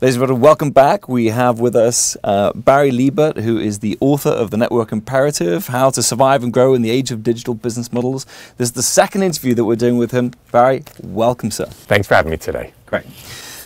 Ladies and gentlemen, welcome back. We have with us uh, Barry Liebert, who is the author of The Network Imperative How to Survive and Grow in the Age of Digital Business Models. This is the second interview that we're doing with him. Barry, welcome, sir. Thanks for having me today. Great.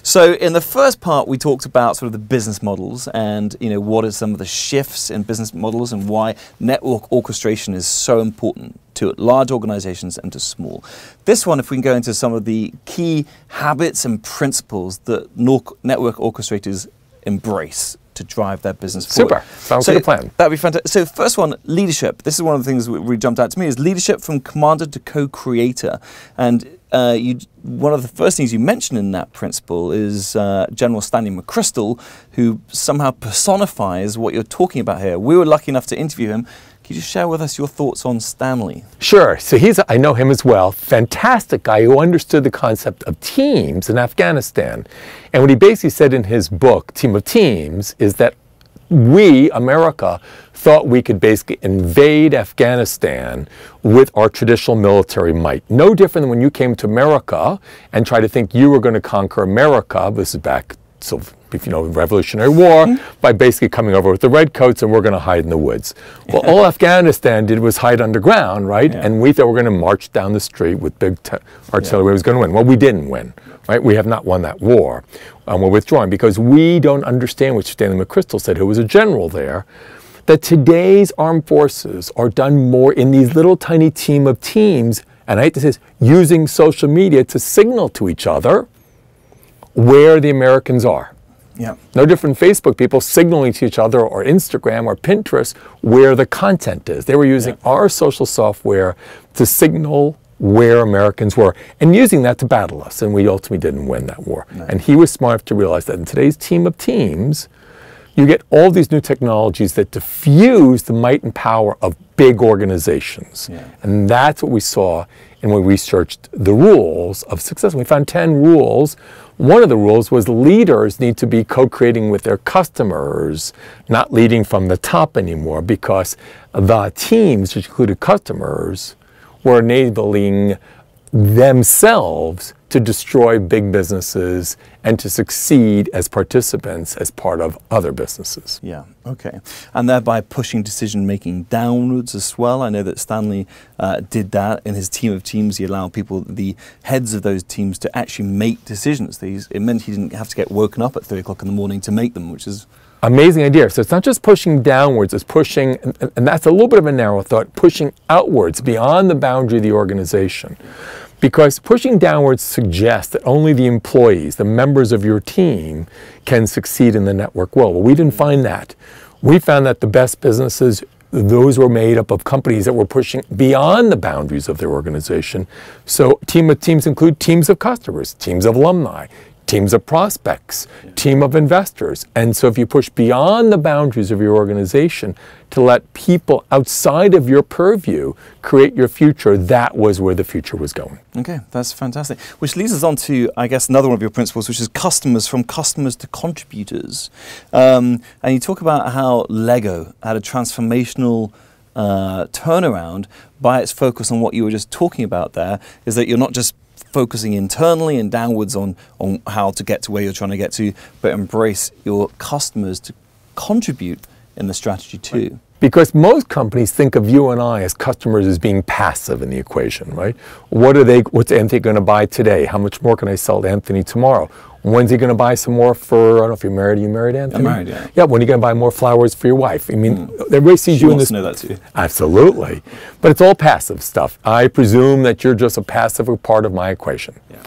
So in the first part, we talked about sort of the business models and you know what are some of the shifts in business models and why network orchestration is so important to large organizations and to small. This one, if we can go into some of the key habits and principles that network orchestrators embrace to drive their business Super. forward. Super. Sounds so a plan. That'd be fantastic. So first one, leadership. This is one of the things that really jumped out to me is leadership from commander to co-creator. And uh, you, one of the first things you mention in that principle is uh, General Stanley McChrystal, who somehow personifies what you're talking about here. We were lucky enough to interview him. Can you just share with us your thoughts on Stanley? Sure. So he's, I know him as well, fantastic guy who understood the concept of teams in Afghanistan. And what he basically said in his book, Team of Teams, is that we, America, thought we could basically invade Afghanistan with our traditional military might. No different than when you came to America and tried to think you were going to conquer America. This is back so if you know Revolutionary War mm-hmm. by basically coming over with the redcoats and we're going to hide in the woods. Well, all Afghanistan did was hide underground, right? Yeah. And we thought we are going to march down the street with big t- artillery. Yeah. We was going to win. Well, we didn't win right? We have not won that war. and we're withdrawing because we don't understand what Stanley McChrystal said, who was a general there, that today's armed forces are done more in these little tiny team of teams, and I hate to say this, using social media to signal to each other where the Americans are. Yeah. No different Facebook people signaling to each other or Instagram or Pinterest where the content is. They were using yeah. our social software to signal where Americans were and using that to battle us. And we ultimately didn't win that war. No. And he was smart enough to realize that in today's team of teams, you get all these new technologies that diffuse the might and power of big organizations. Yeah. And that's what we saw and we researched the rules of success. We found 10 rules. One of the rules was leaders need to be co creating with their customers, not leading from the top anymore, because the teams, which included customers, were enabling themselves to destroy big businesses and to succeed as participants as part of other businesses. Yeah, okay. And thereby pushing decision making downwards as well. I know that Stanley uh, did that in his team of teams. He allowed people, the heads of those teams, to actually make decisions. These, it meant he didn't have to get woken up at three o'clock in the morning to make them, which is Amazing idea. So it's not just pushing downwards, it's pushing, and, that's a little bit of a narrow thought, pushing outwards beyond the boundary of the organization. Because pushing downwards suggests that only the employees, the members of your team, can succeed in the network world. Well, we didn't find that. We found that the best businesses those were made up of companies that were pushing beyond the boundaries of their organization. So team of teams include teams of customers, teams of alumni, teams of prospects, yeah. team of investors. And so if you push beyond the boundaries of your organization to let people outside of your purview create your future, that was where the future was going. Okay, that's fantastic. Which leads us on to, I guess, another one of your principles, which is customers from customers to contributors. Um, and you talk about how Lego had a transformational uh, turnaround by its focus on what you were just talking about there, is that you're not just focusing internally and downwards on, on how to get to where you're trying to get to, but embrace your customers to contribute in the strategy too. Right. Because most companies think of you and I as customers as being passive in the equation, right? What are they, what's Anthony going to buy today? How much more can I sell to Anthony tomorrow? When's he going to buy some more for, I don't know if you're married, you married Anthony? I'm married, yeah. Yeah, when are you going to buy more flowers for your wife? I mean, mm. everybody sees she you in this. know that too. Absolutely. But it's all passive stuff. I presume that you're just a passive part of my equation. Yeah.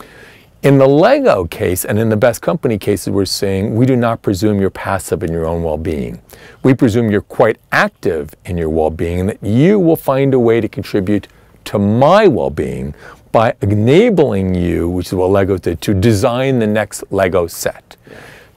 In the Lego case and in the best company cases, we're saying we do not presume you're passive in your own well being. We presume you're quite active in your well being and that you will find a way to contribute to my well being by enabling you, which is what Lego did, to design the next Lego set.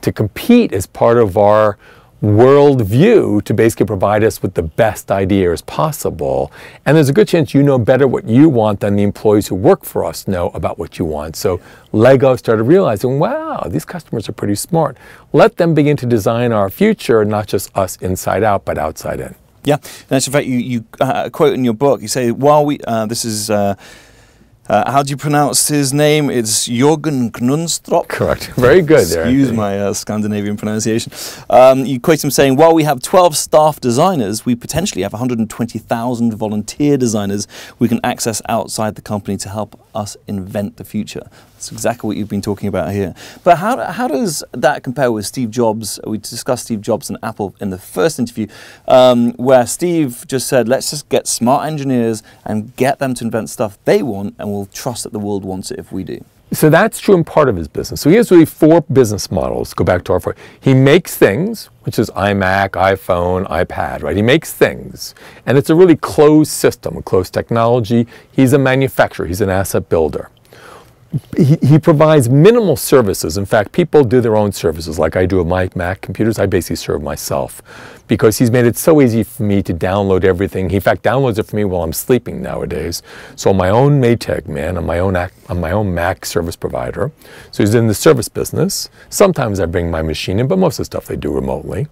To compete as part of our worldview to basically provide us with the best ideas possible. And there's a good chance you know better what you want than the employees who work for us know about what you want. So Lego started realizing, wow, these customers are pretty smart. Let them begin to design our future, not just us inside out, but outside in. Yeah, that's in fact you, you uh, quote in your book. You say, while we, uh, this is. Uh uh, how do you pronounce his name? It's Jorgen Knunstrup. Correct. Very good Excuse there. Excuse my uh, Scandinavian pronunciation. Um, you quote him saying, while we have 12 staff designers, we potentially have 120,000 volunteer designers we can access outside the company to help us invent the future. That's exactly what you've been talking about here. But how, how does that compare with Steve Jobs? We discussed Steve Jobs and Apple in the first interview, um, where Steve just said, let's just get smart engineers and get them to invent stuff they want, and we'll trust that the world wants it if we do. So that's true in part of his business. So he has really four business models. Go back to our four. He makes things, which is iMac, iPhone, iPad, right? He makes things. And it's a really closed system, a closed technology. He's a manufacturer, he's an asset builder he, he, provides minimal services. In fact, people do their own services like I do with my Mac computers. I basically serve myself because he's made it so easy for me to download everything. He, in fact, downloads it for me while I'm sleeping nowadays. So my own Maytag man, on my own, on my own Mac service provider. So he's in the service business. Sometimes I bring my machine in, but most of the stuff they do remotely.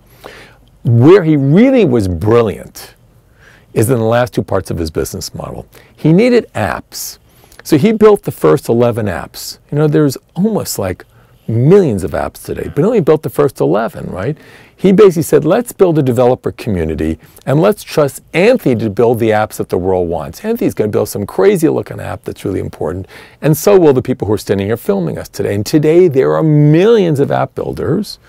Where he really was brilliant is in the last two parts of his business model. He needed apps so he built the first 11 apps. You know, there's almost like millions of apps today, but only built the first 11, right? He basically said, let's build a developer community and let's trust Anthony to build the apps that the world wants. Anthony's going to build some crazy looking app that's really important, and so will the people who are standing here filming us today. And today there are millions of app builders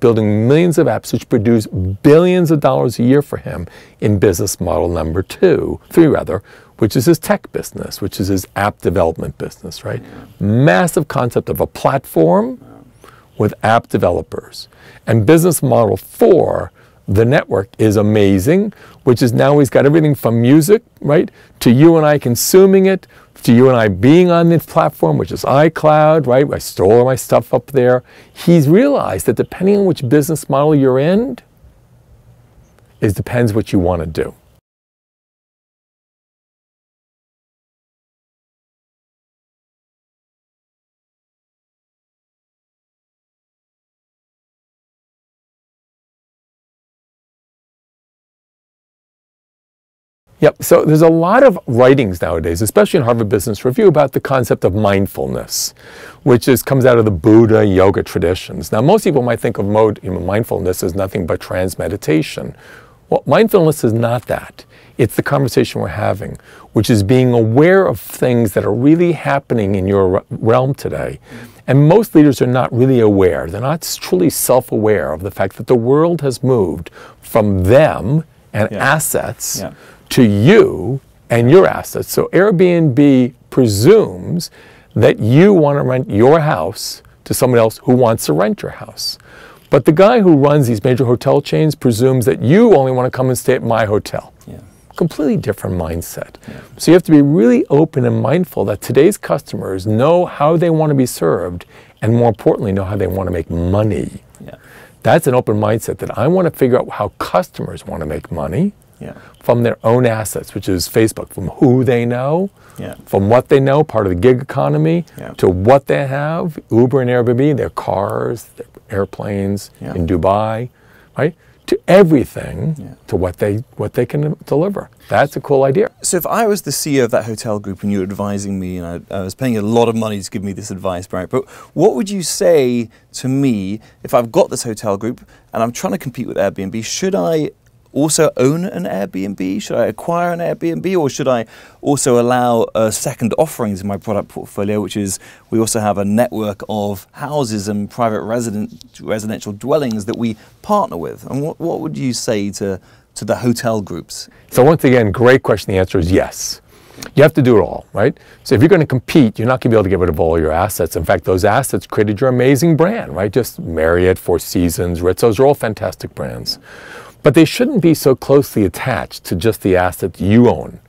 building millions of apps which produce billions of dollars a year for him in business model number two, three rather, which is his tech business, which is his app development business, right? Massive concept of a platform with app developers. And business model four, the network, is amazing, which is now he's got everything from music, right, to you and I consuming it, to you and I being on this platform, which is iCloud, right? I store all my stuff up there. He's realized that depending on which business model you're in, it depends what you want to do. Yep. So there's a lot of writings nowadays, especially in Harvard Business Review, about the concept of mindfulness, which is comes out of the Buddha yoga traditions. Now, most people might think of mode, you know, mindfulness as nothing but trans meditation. Well, mindfulness is not that. It's the conversation we're having, which is being aware of things that are really happening in your realm today. And most leaders are not really aware. They're not truly self aware of the fact that the world has moved from them and yeah. assets yeah to you and your assets. So Airbnb presumes that you want to rent your house to someone else who wants to rent your house. But the guy who runs these major hotel chains presumes that you only want to come and stay at my hotel. Yeah. Completely different mindset. Yeah. So you have to be really open and mindful that today's customers know how they want to be served and more importantly, know how they want to make money. Yeah. That's an open mindset that I want to figure out how customers want to make money yeah. from their own assets, which is Facebook, from who they know, yeah. from what they know, part of the gig economy, yeah. to what they have, Uber and Airbnb, their cars, their airplanes in Dubai, right? To everything, to what they what they can deliver. That's a cool idea. So if I was the CEO of that hotel group and you were advising me, and I, I was paying a lot of money to give me this advice, right? but what would you say to me if I've got this hotel group and I'm trying to compete with Airbnb? Should I also own an Airbnb? Should I acquire an Airbnb or should I also allow uh, second offerings in my product portfolio, which is we also have a network of houses and private resident, residential dwellings that we partner with? And what, what would you say to, to the hotel groups? So, once again, great question. The answer is yes. You have to do it all, right? So if you're going to compete, you're not going to be able to get rid of all your assets. In fact, those assets created your amazing brand, right? Just Marriott, Four Seasons, Ritz, those are all fantastic brands. But they shouldn't be so closely attached to just the assets you own.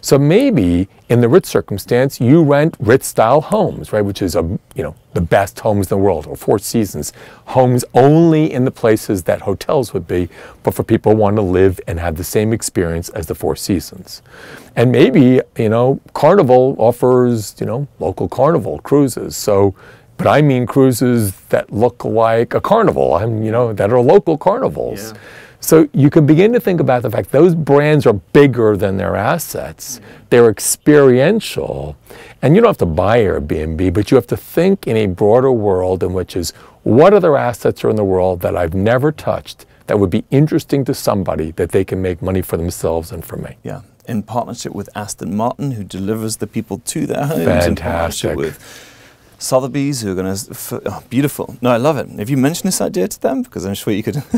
So maybe in the Ritz circumstance, you rent ritz style homes, right? Which is a, you know, the best homes in the world or four seasons homes only in the places that hotels would be, but for people who want to live and have the same experience as the four seasons. And maybe, you know, Carnival offers, you know, local carnival cruises. So, but I mean cruises that look like a carnival. I'm, you know, that are local carnivals. Yeah. So you can begin to think about the fact those brands are bigger than their assets. They're experiential. And you don't have to buy Airbnb, but you have to think in a broader world in which is what other assets are in the world that I've never touched that would be interesting to somebody that they can make money for themselves and for me. Yeah. In partnership with Aston Martin, who delivers the people to their homes. Fantastic. In partnership with Sotheby's who are going to. oh, beautiful. No, I love it. Have you mentioned this idea to them, because I'm sure you could.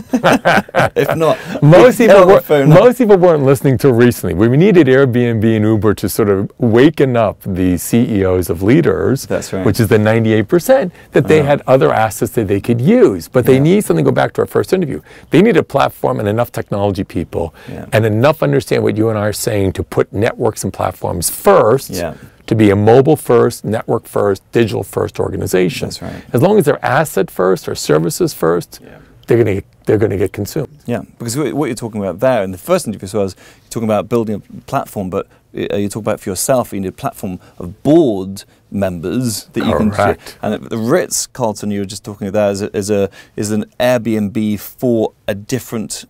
if not, most people, were, most people weren't listening to recently. We needed Airbnb and Uber to sort of waken up the CEOs of leaders, That's right. which is the 98%, that they uh-huh. had other assets that they could use. But they yeah. need something, go back to our first interview. They need a platform and enough technology people yeah. and enough understand what you and I are saying to put networks and platforms first. Yeah to be a mobile first, network first, digital first organization. That's right. As long as they're asset first or services first, yeah. they're going to get they're going to get consumed. Yeah, because what you're talking about there in the first interview as well is you're talking about building a platform, but uh, you talk about for yourself, you need a platform of board members that Correct. you can. And the Ritz Carlton you were just talking about a, is, a, is an Airbnb for a different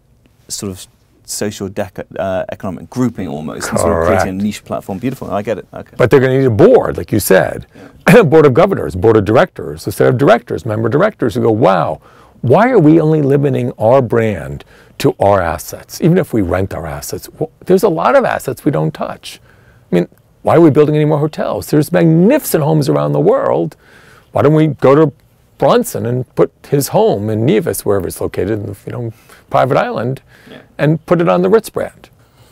sort of social uh, economic grouping almost, Correct. and sort of creating a niche platform. Beautiful, I get it. Okay. But they're going to need a board, like you said, yeah. board of governors, board of directors, a set of directors, member directors who go, wow, why are we only limiting our brand to our assets, even if we rent our assets? Well, there's a lot of assets we don't touch. I mean, why are we building any more hotels? There's magnificent homes around the world. Why don't we go to Bronson and put his home in Nevis, wherever it's located, in the, you know, private island, yeah and put it on the Ritz brand.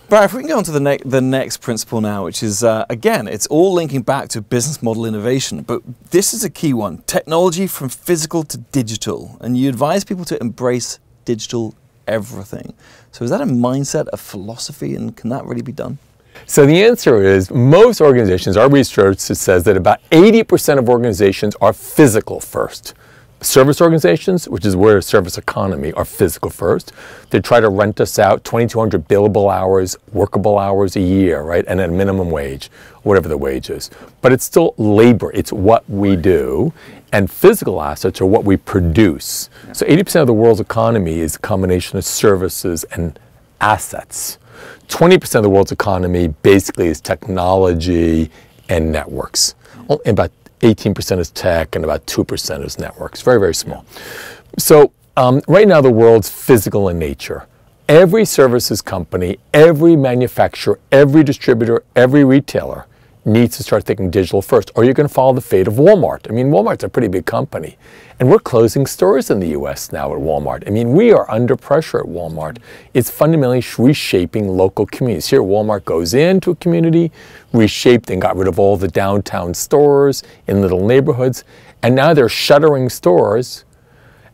Brad, if we can go on to the, ne the next principle now, which is, uh, again, it's all linking back to business model innovation, but this is a key one, technology from physical to digital. And you advise people to embrace digital everything. So is that a mindset, a philosophy, and can that really be done? So the answer is most organizations, our research says that about 80% of organizations are physical first service organizations, which is where service economy, are physical first. They try to rent us out 2,200 billable hours, workable hours a year, right? And at minimum wage, whatever the wage is. But it's still labor, it's what we do. And physical assets are what we produce. So 80% of the world's economy is a combination of services and assets. 20% of the world's economy basically is technology and networks. Mm-hmm. And about 18% is tech and about 2% is networks. Very, very small. So um, right now the world's physical in nature. Every services company, every manufacturer, every distributor, every retailer needs to start thinking digital first, or you're going to follow the fate of Walmart. I mean, Walmart's a pretty big company, and we're closing stores in the US now at Walmart. I mean, we are under pressure at Walmart. It's fundamentally reshaping local communities. Here, Walmart goes into a community, reshaped and got rid of all the downtown stores in little neighborhoods, and now they're shuttering stores.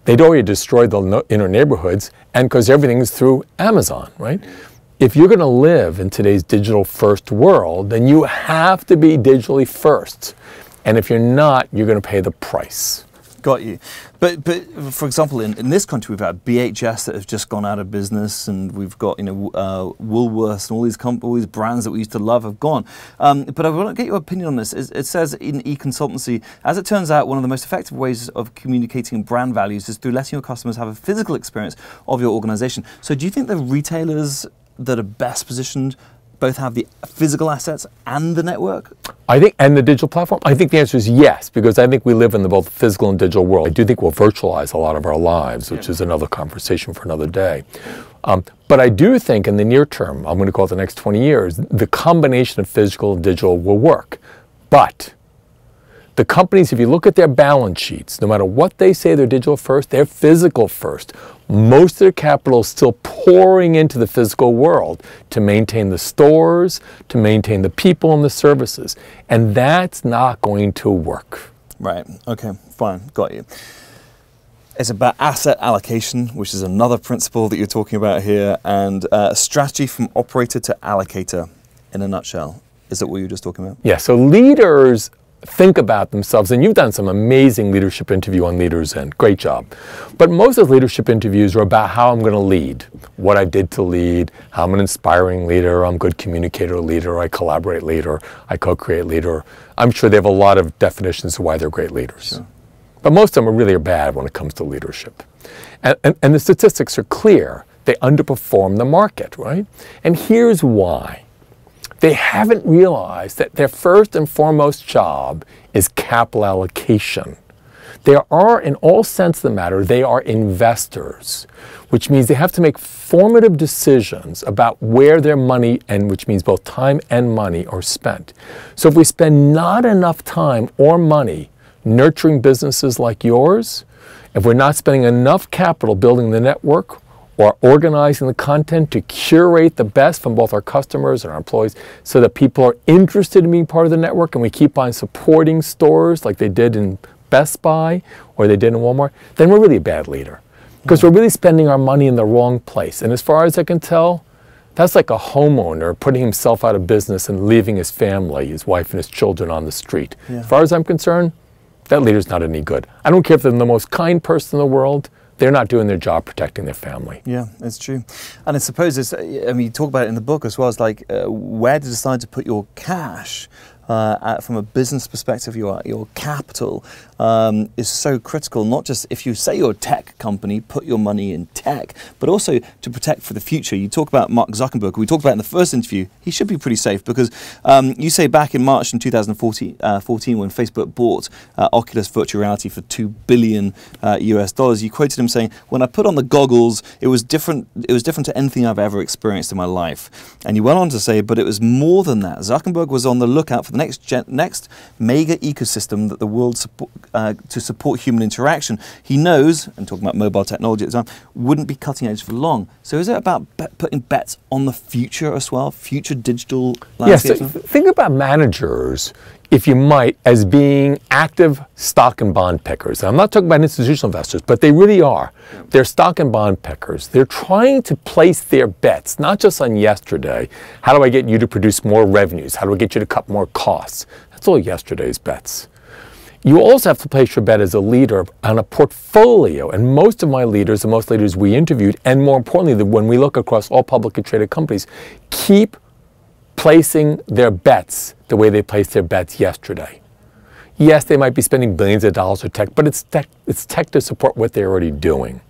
They'd already destroyed the inner neighborhoods, and because everything's through Amazon, right? if you're going to live in today's digital first world, then you have to be digitally first. And if you're not, you're going to pay the price. Got you. But, but for example, in, in this country, we've had BHS that have just gone out of business, and we've got you know uh, Woolworths and all these comp- all these brands that we used to love have gone. Um, but I want to get your opinion on this. It, it says in e-consultancy, as it turns out, one of the most effective ways of communicating brand values is through letting your customers have a physical experience of your organization. So, do you think the retailers that are best positioned both have the physical assets and the network? I think, and the digital platform? I think the answer is yes, because I think we live in the both physical and digital world. I do think we'll virtualize a lot of our lives, which yeah. is another conversation for another day. Um, but I do think in the near term, I'm going to call it the next 20 years, the combination of physical and digital will work. But the companies, if you look at their balance sheets, no matter what they say they're digital first, they're physical first. Most of their capital is still pouring into the physical world to maintain the stores, to maintain the people and the services. And that's not going to work. Right. Okay. Fine. Got you. It's about asset allocation, which is another principle that you're talking about here, and uh, a strategy from operator to allocator in a nutshell. Is that what you were just talking about? Yeah. So leaders think about themselves, and you've done some amazing leadership interview on Leaders End. Great job. But most of the leadership interviews are about how I'm going to lead, what I did to lead, how I'm an inspiring leader, I'm a good communicator leader, I collaborate leader, I co-create leader. I'm sure they have a lot of definitions of why they're great leaders. Sure. But most of them are really bad when it comes to leadership. And, and, and the statistics are clear. They underperform the market, right? And here's why they haven't realized that their first and foremost job is capital allocation. They are, in all sense of the matter, they are investors, which means they have to make formative decisions about where their money, and which means both time and money, are spent. So if we spend not enough time or money nurturing businesses like yours, if we're not spending enough capital building the network, or organizing the content to curate the best from both our customers and our employees so that people are interested in being part of the network and we keep on supporting stores like they did in Best Buy or they did in Walmart, then we're really a bad leader because we're really spending our money in the wrong place. And as far as I can tell, that's like a homeowner putting himself out of business and leaving his family, his wife and his children on the street. Yeah. As far as I'm concerned, that leader's not any good. I don't care if they're the most kind person in the world, they're not doing their job protecting their family. Yeah, it's true. And I suppose it's, I mean, you talk about it in the book as well as like uh, where to decide to put your cash uh, from a business perspective, your, your capital um, is so critical, not just if you say you're a tech company, put your money in tech, but also to protect for the future. You talk about Mark Zuckerberg, we talked about in the first interview, he should be pretty safe because um, you say back in March in 2014 uh, when Facebook bought uh, Oculus virtual reality for 2 billion US uh, dollars, you quoted him saying, when I put on the goggles, it was different, it was different to anything I've ever experienced in my life. And you went on to say, but it was more than that. Zuckerberg was on the lookout for the next, gen, next mega ecosystem that the world support, uh, to support human interaction, he knows, and talking about mobile technology at the time, wouldn't be cutting edge for long. So is it about putting bets on the future as well, future digital landscape? Yes, think about managers if you might, as being active stock and bond pickers. And I'm not talking about institutional investors, but they really are. They're stock and bond pickers. They're trying to place their bets, not just on yesterday. How do I get you to produce more revenues? How do I get you to cut more costs? That's all yesterday's bets. You also have to place your bet as a leader on a portfolio. And most of my leaders, the most leaders we interviewed, and more importantly, when we look across all publicly traded companies, keep placing their bets the way they placed their bets yesterday. Yes, they might be spending billions of dollars on tech, but it's tech, it's tech to support what they're already doing.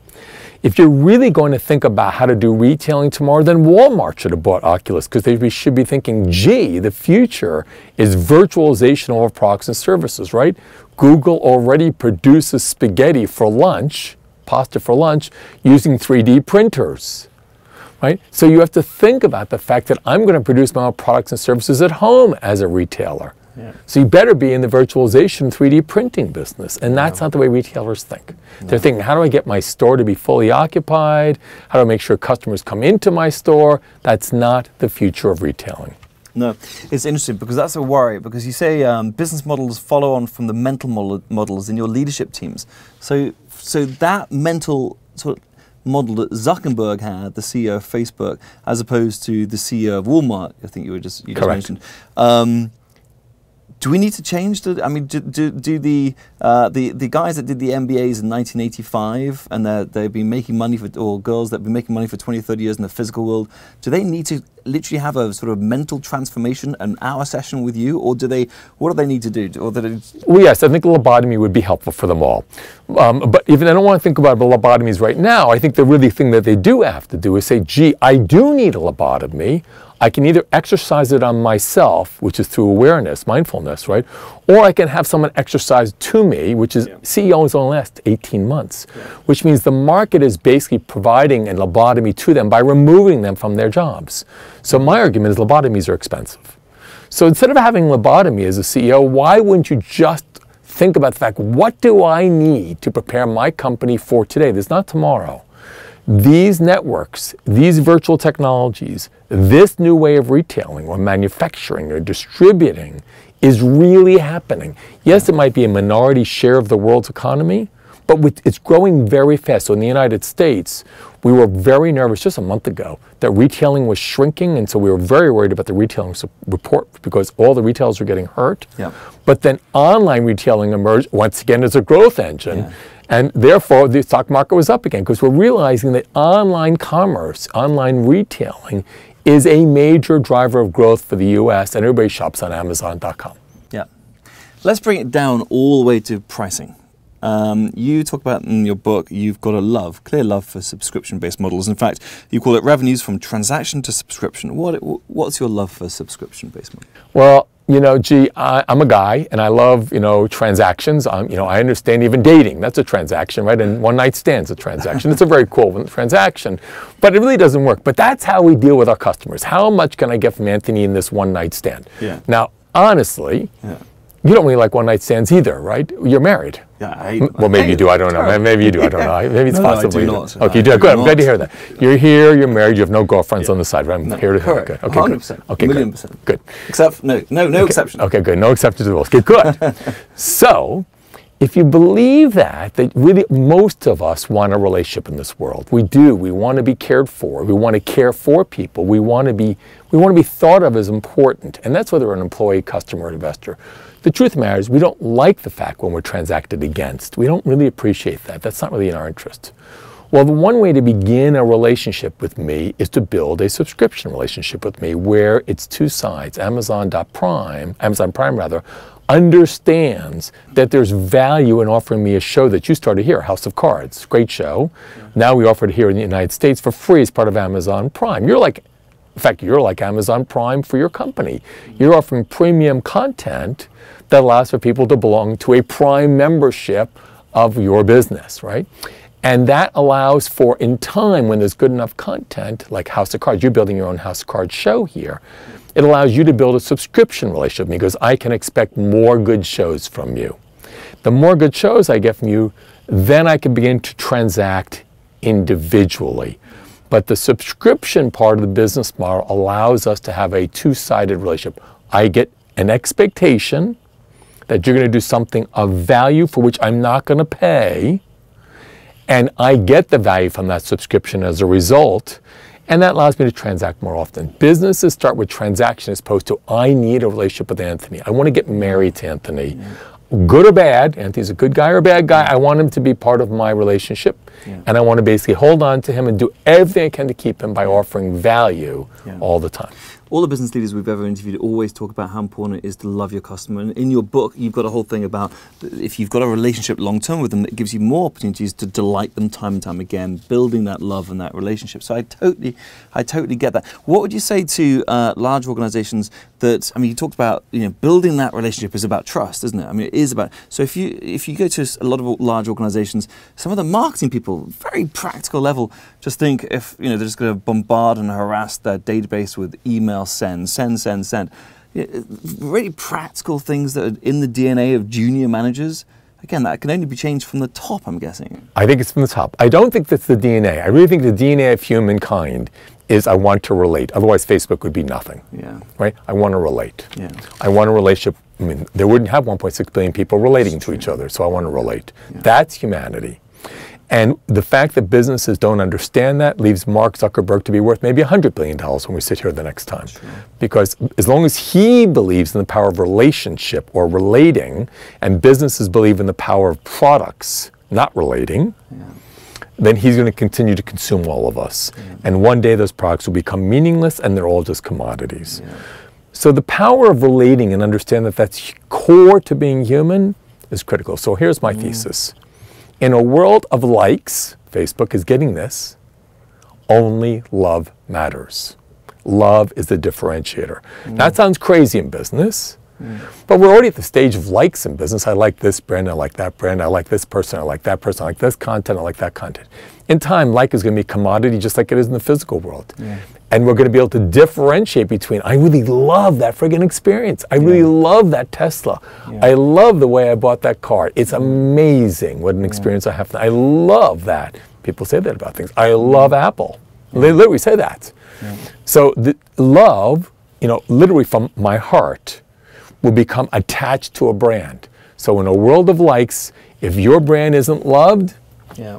If you're really going to think about how to do retailing tomorrow, then Walmart should have bought Oculus because they should be thinking, gee, the future is virtualization of products and services, right? Google already produces spaghetti for lunch, pasta for lunch, using 3D printers right? So you have to think about the fact that I'm going to produce my own products and services at home as a retailer. Yeah. So you better be in the virtualization 3D printing business. And that's no. not the way retailers think. No. They're thinking, how do I get my store to be fully occupied? How do I make sure customers come into my store? That's not the future of retailing. No, it's interesting because that's a worry because you say um, business models follow on from the mental model models in your leadership teams. So, so that mental sort of model that Zuckerberg had, the CEO of Facebook, as opposed to the CEO of Walmart, I think you were just, you just mentioned. Um, do we need to change the? I mean, do, do, do the, uh, the the guys that did the MBAs in 1985 and they've been making money for, or girls that've been making money for 20, 30 years in the physical world, do they need to literally have a sort of mental transformation, an hour session with you, or do they? What do they need to do? Or that? Well, yes, I think lobotomy would be helpful for them all. Um, but even I don't want to think about lobotomies right now. I think the really thing that they do have to do is say, "Gee, I do need a lobotomy. I can either exercise it on myself, which is through awareness, mindfulness, right? Or I can have someone exercise to me, which is yeah. CEO is only last 18 months, yeah. which means the market is basically providing a lobotomy to them by removing them from their jobs. So my argument is lobotomies are expensive. So instead of having lobotomy as a CEO, why wouldn't you just think about the fact, what do I need to prepare my company for today? There's not tomorrow. These networks, these virtual technologies, this new way of retailing or manufacturing or distributing is really happening. Yes, it might be a minority share of the world's economy, but it's growing very fast. So in the United States, we were very nervous just a month ago that retailing was shrinking, and so we were very worried about the retailing report because all the retailers were getting hurt. Yeah. But then online retailing emerged once again as a growth engine. Yeah. And therefore, the stock market was up again because we're realizing that online commerce, online retailing, is a major driver of growth for the US, and everybody shops on Amazon.com. Yeah. Let's bring it down all the way to pricing um, you talk about in your book, you've got a love, clear love for subscription based models. In fact, you call it revenues from transaction to subscription. What, what's your love for subscription based models? Well, you know, gee, I, am a guy and I love, you know, transactions. I'm, you know, I understand even dating. That's a transaction, right? And one night stands a transaction. it's a very cool transaction, but it really doesn't work. But that's how we deal with our customers. How much can I get from Anthony in this one night stand? Yeah. Now, honestly, yeah you don't really like one night stands either, right? You're married. Yeah, well, maybe I, you do. I don't know. Maybe you do. I don't know. Maybe it's no, No, okay, I you do. Good. I'm glad to hear that. You're here. You're married. You have no girlfriends yeah. on the side. Right? I'm no, here to correct. hear. Okay. 100%. Good. Okay. Million good. percent. Good. Except no, no, no okay. exception. Okay. Good. No exceptions to the rules. Okay. Good. so if you believe that, that really most of us want a relationship in this world. We do. We want to be cared for. We want to care for people. We want to be we want to be thought of as important. And that's whether we're an employee, customer, or investor. The truth matters. we don't like the fact when we're transacted against. We don't really appreciate that. That's not really in our interest. Well, the one way to begin a relationship with me is to build a subscription relationship with me where it's two sides, Amazon Prime, Amazon Prime rather, understands that there's value in offering me a show that you started here, House of Cards. Great show. Yeah. Now we offer it here in the United States for free as part of Amazon Prime. You're like, in fact, you're like Amazon Prime for your company. You're offering premium content that allows for people to belong to a Prime membership of your business, right? And that allows for, in time, when there's good enough content, like House of Cards, you're building your own House of Cards show here it allows you to build a subscription relationship because I can expect more good shows from you. The more good shows I get from you, then I can begin to transact individually. But the subscription part of the business model allows us to have a two-sided relationship. I get an expectation that you're going to do something of value for which I'm not going to pay, and I get the value from that subscription as a result, and that allows me to transact more often. Businesses start with transaction as opposed to I need a relationship with Anthony. I want to get married to Anthony. Yeah. Good or bad, Anthony's a good guy or a bad guy, I want him to be part of my relationship. Yeah. And I want to basically hold on to him and do everything I can to keep him by offering value all the time all the business leaders we've ever interviewed always talk about how important it is to love your customer. And in your book, you've got a whole thing about if you've got a relationship long term with them, that gives you more opportunities to delight them time and time again, building that love and that relationship. So I totally, I totally get that. What would you say to uh, large organisations that I mean, you talked about you know building that relationship is about trust, isn't it? I mean, it is about. So if you if you go to a lot of large organisations, some of the marketing people, very practical level, just think if you know they're just going to bombard and harass their database with email send, send, send, send. You uh, know, really practical things that are in the DNA of junior managers again, that can only be changed from the top, I'm guessing. I think it's from the top. I don't think that's the DNA. I really think the DNA of humankind is I want to relate. Otherwise, Facebook would be nothing. Yeah. Right? I want to relate. Yeah. I want a relationship. I mean, they wouldn't have 1.6 billion people relating to each other, so I want to relate. Yeah. That's humanity. And the fact that businesses don't understand that leaves Mark Zuckerberg to be worth maybe $100 billion when we sit here the next time. Because as long as he believes in the power of relationship or relating, and businesses believe in the power of products, not relating, yeah then he's going to continue to consume all of us. Yeah. And one day those products will become meaningless and they're all just commodities. Yeah. So the power of relating and understand that that's core to being human is critical. So here's my yeah. Mm. thesis. In a world of likes, Facebook is getting this, only love matters. Love is the differentiator. that mm. sounds crazy in business, but we're already at the stage of likes in business. I like this brand, I like that brand, I like this person, I like that person, I like this content, I like that content. In time, like is going to be commodity just like it is in the physical world. Yeah. And we're going to be able to differentiate between, I really love that friggin' experience. I yeah. really love that Tesla. Yeah. I love the way I bought that car. It's amazing what an experience I have. I love that. People say that about things. I love Apple. They literally say that. So, the love, you know, literally from my heart will become attached to a brand. So in a world of likes, if your brand isn't loved, yeah.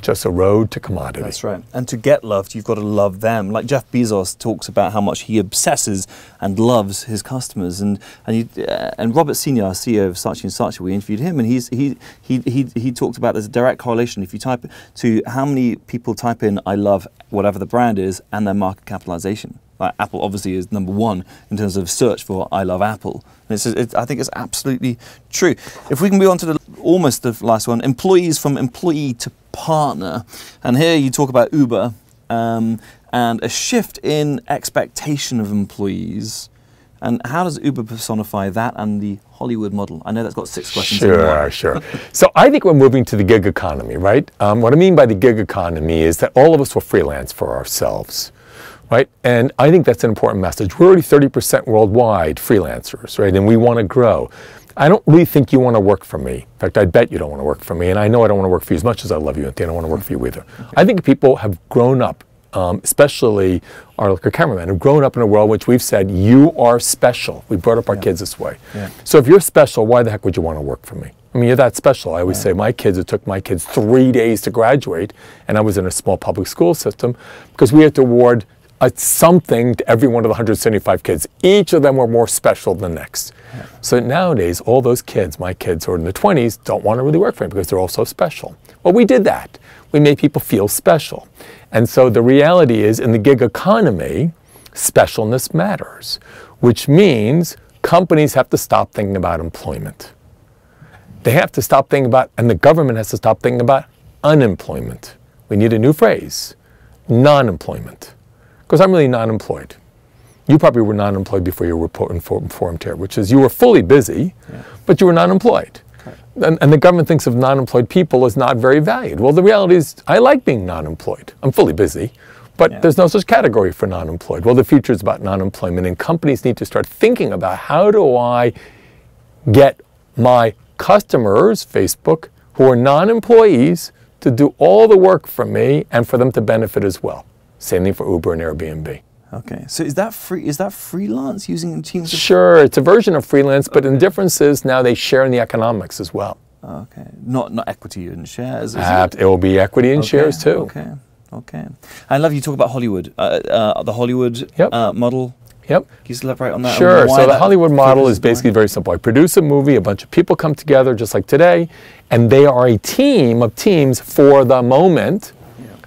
just a road to commodity. That's right. And to get loved, you've got to love them. Like Jeff Bezos talks about how much he obsesses and loves his customers. And and uh, and Robert Senior, CEO of Saatchi and Saatchi, we interviewed him, and he's he he he he talked about there's a direct correlation if you type to how many people type in I love whatever the brand is and their market capitalization. Like Apple obviously is number one in terms of search for "I love Apple." It's, I think it's absolutely true. If we can move on to the almost the last one, employees from employee to partner, and here you talk about Uber um, and a shift in expectation of employees. And how does Uber personify that and the Hollywood model? I know that's got six questions. Sure, sure. so I think we're moving to the gig economy, right? Um, what I mean by the gig economy is that all of us will freelance for ourselves right? And I think that's an important message. We're already 30% worldwide freelancers, right? And we want to grow. I don't really think you want to work for me. In fact, I bet you don't want to work for me. And I know I don't want to work for you as much as I love you, and I don't want to work for you either. Okay. I think people have grown up, um, especially our liquor cameramen, have grown up in a world which we've said, you are special. We brought up our yeah. kids this way. Yeah. So if you're special, why the heck would you want to work for me? I mean, you're that special. I always say my kids, it took my kids three days to graduate, and I was in a small public school system because we had to award a something to every one of the 175 kids. Each of them were more special than the next. Yeah. So nowadays, all those kids, my kids who are in the 20s, don't want to really work for me because they're all so special. Well, we did that. We made people feel special. And so the reality is, in the gig economy, specialness matters, which means companies have to stop thinking about employment. They have to stop thinking about, and the government has to stop thinking about unemployment. We need a new phrase non employment because I'm really not employed. You probably were not employed before you were put in informed here, which is you were fully busy, yeah. but you were not employed. And, and, the government thinks of non-employed people as not very valued. Well, the reality is I like being non-employed. I'm fully busy, but yeah. there's no such category for non-employed. Well, the future is about non-employment, and companies need to start thinking about how do I get my customers, Facebook, who are non-employees, to do all the work for me and for them to benefit as well. Same thing for Uber and Airbnb. Okay, so is that free? Is that freelance using teams? sure, it's a version of freelance, okay. but the difference is now they share in the economics as well. Okay, not not equity and shares. Uh, it? it? will be equity and okay. shares too. Okay, okay. I love you talk about Hollywood, uh, uh, the Hollywood yep. Uh, model. Yep. Can you elaborate on that? Sure. So the Hollywood model is basically very simple. I produce a movie, a bunch of people come together, just like today, and they are a team of teams for the moment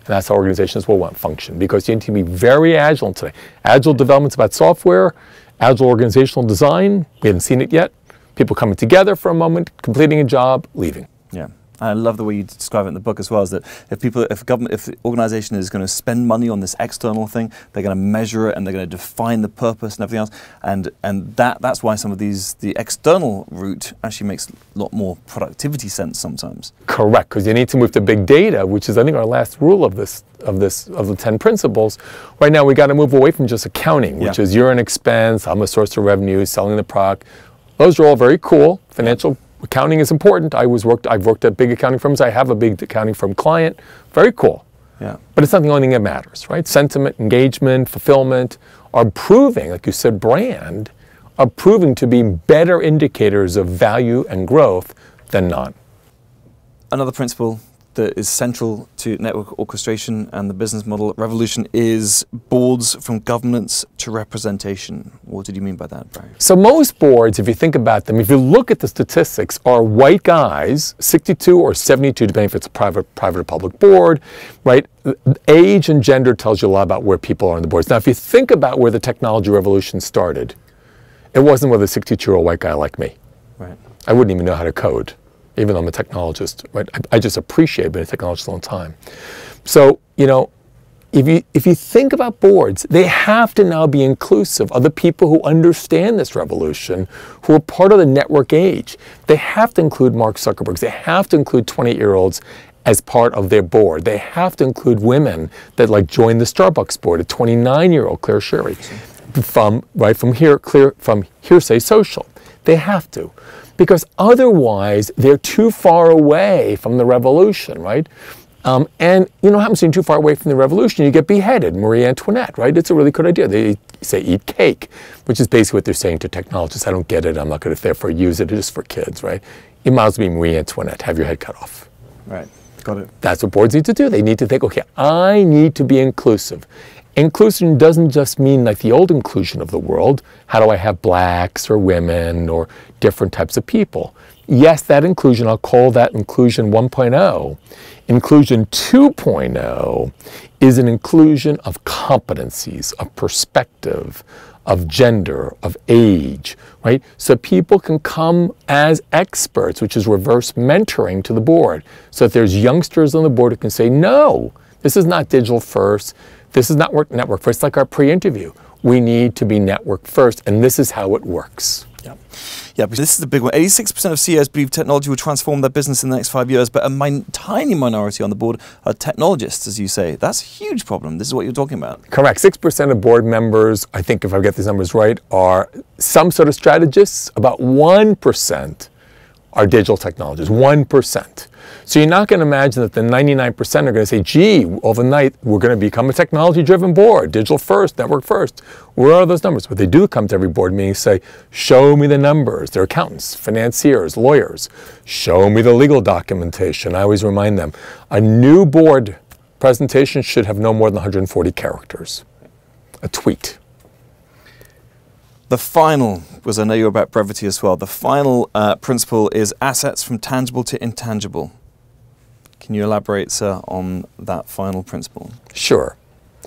that's how organizations will want function because you need to be very agile today. Agile development's about software, agile organizational design. We haven't seen it yet. People coming together for a moment, completing a job, leaving. Yeah. And I love the way you describe it in the book as well, is that if people, if government, if organisation is going to spend money on this external thing, they're going to measure it and they're going to define the purpose and everything else. And and that that's why some of these the external route actually makes a lot more productivity sense sometimes. Correct, because you need to move to big data, which is I think our last rule of this of this of the 10 principles right now we got to move away from just accounting which yeah. is you're an expense i'm a source of revenue selling the product those are all very cool financial accounting is important. I was worked. I've worked at big accounting firms. I have a big accounting firm client. Very cool. Yeah. But it's not the only thing that matters, right? Sentiment, engagement, fulfillment are proving, like you said, brand are proving to be better indicators of value and growth than not. Another principle that is central to network orchestration and the business model revolution is boards from governance to representation. What did you mean by that, Brian? So most boards, if you think about them, if you look at the statistics, are white guys, 62 or 72, depending if it's a private, private or public board, right? Age and gender tells you a lot about where people are on the boards. Now, if you think about where the technology revolution started, it wasn't with a 62-year-old white guy like me. Right. I wouldn't even know how to code even though I'm a technologist, right? I, I just appreciate being a technologist a long time. So, you know, if you, if you think about boards, they have to now be inclusive of the people who understand this revolution, who are part of the network age. They have to include Mark Zuckerberg. They have to include 28-year-olds as part of their board. They have to include women that like join the Starbucks board, a 29-year-old Claire Sherry, from, right, from, here, Claire from Hearsay Social. They have to, because otherwise they're too far away from the revolution, right? Um, and you know, happens being too far away from the revolution, you get beheaded, Marie Antoinette, right? It's a really good idea. They say eat cake, which is basically what they're saying to technologists. I don't get it. I'm not going to therefore use it. It is for kids, right? It might as well be Marie Antoinette. Have your head cut off. Right. Got it. That's what boards need to do. They need to think, okay, I need to be inclusive. Inclusion doesn't just mean like the old inclusion of the world. How do I have blacks or women or different types of people? Yes, that inclusion, I'll call that inclusion 1.0. Inclusion 2.0 is an inclusion of competencies, of perspective, of gender, of age, right? So people can come as experts, which is reverse mentoring to the board. So if there's youngsters on the board who can say, no, this is not digital first. This is not network first. It's like our pre-interview. We need to be network first, and this is how it works. Yeah, yeah. this is the big one. Eighty-six percent of CEOs believe technology will transform their business in the next five years, but a min tiny minority on the board are technologists, as you say. That's a huge problem. This is what you're talking about. Correct. Six percent of board members, I think, if I get these numbers right, are some sort of strategists. About one percent are digital technologies, 1%. So you're not going to imagine that the 99% are going to say, gee, overnight we're going to become a technology-driven board, digital first, network first. Where are those numbers? But they do come to every board meeting and say, show me the numbers. They're accountants, financiers, lawyers. Show me the legal documentation. I always remind them, a new board presentation should have no more than 140 characters. A tweet. The final, because I know you're about brevity as well, the final uh, principle is assets from tangible to intangible. Can you elaborate, sir, on that final principle? Sure.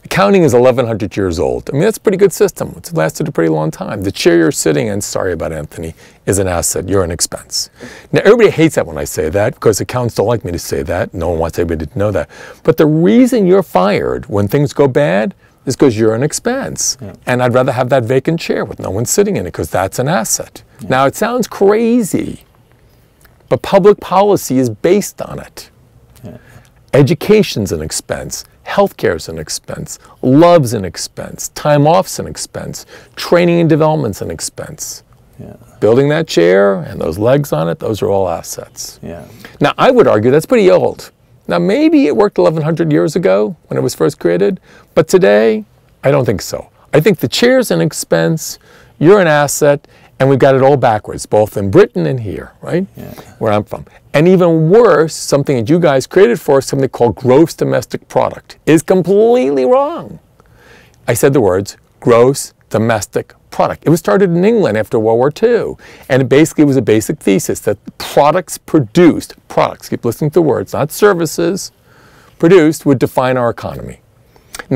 Accounting is 1,100 years old. I mean, that's a pretty good system. It's lasted a pretty long time. The chair you're sitting in, sorry about Anthony, is an asset. You're an expense. Now, everybody hates that when I say that because accountants don't like me to say that. No one wants everybody to know that. But the reason you're fired when things go bad is because you're an expense. Yeah. And I'd rather have that vacant chair with no one sitting in it because that's an asset. Yeah. Now, it sounds crazy, but public policy is based on it. Yeah. Education's an expense. Healthcare is an expense. Love's an expense. Time off's an expense. Training and development's an expense. Yeah. Building that chair and those legs on it, those are all assets. Yeah. Now, I would argue that's pretty old. Now, maybe it worked 1,100 years ago when it was first created, but today, I don't think so. I think the chair's an expense, you're an asset, and we've got it all backwards, both in Britain and here, right? Yeah. Where I'm from. And even worse, something that you guys created for us, something called gross domestic product, is completely wrong. I said the words gross domestic product. It was started in England after World War II. And it basically was a basic thesis that products produced, products, keep listening to the words, not services, produced would define our economy.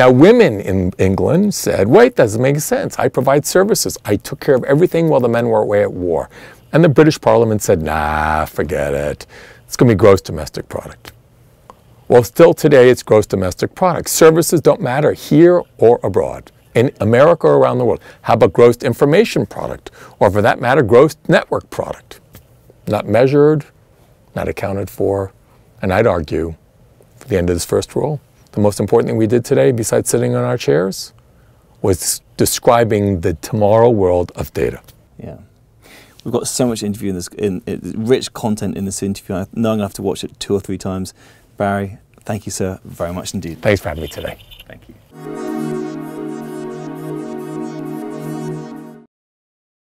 Now, women in England said, wait, that doesn't make sense. I provide services. I took care of everything while the men were away at war. And the British Parliament said, nah, forget it. It's going to be gross domestic product. Well, still today, it's gross domestic product. Services don't matter here or abroad in America or around the world? How about gross information product, or for that matter, gross network product? Not measured, not accounted for, and I'd argue, for the end of this first rule, the most important thing we did today, besides sitting on our chairs, was describing the tomorrow world of data. Yeah. We've got so much interview in this, in, in, rich content in this interview. I know I'm going to have to watch it two or three times. Barry, thank you, sir, very much indeed. Thanks for having me today. Thank you.